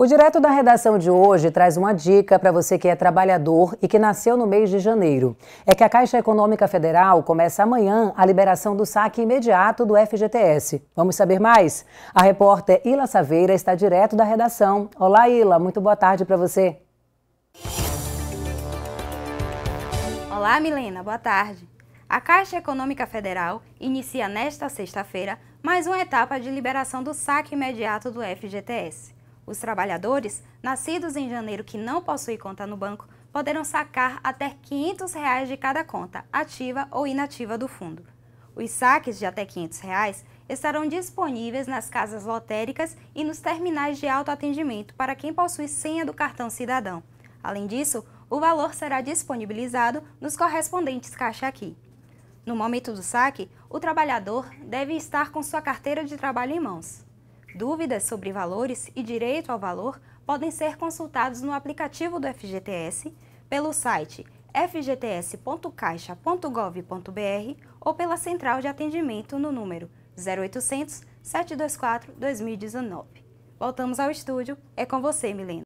O Direto da Redação de hoje traz uma dica para você que é trabalhador e que nasceu no mês de janeiro. É que a Caixa Econômica Federal começa amanhã a liberação do saque imediato do FGTS. Vamos saber mais? A repórter Ila Saveira está direto da redação. Olá, Ila, muito boa tarde para você. Olá, Milena, boa tarde. A Caixa Econômica Federal inicia nesta sexta-feira mais uma etapa de liberação do saque imediato do FGTS. Os trabalhadores, nascidos em janeiro que não possuem conta no banco, poderão sacar até R$ 500 reais de cada conta, ativa ou inativa do fundo. Os saques de até R$ 500 reais estarão disponíveis nas casas lotéricas e nos terminais de autoatendimento para quem possui senha do cartão cidadão. Além disso, o valor será disponibilizado nos correspondentes caixa aqui. No momento do saque, o trabalhador deve estar com sua carteira de trabalho em mãos. Dúvidas sobre valores e direito ao valor podem ser consultados no aplicativo do FGTS, pelo site fgts.caixa.gov.br ou pela central de atendimento no número 0800 724 2019. Voltamos ao estúdio. É com você, Milena.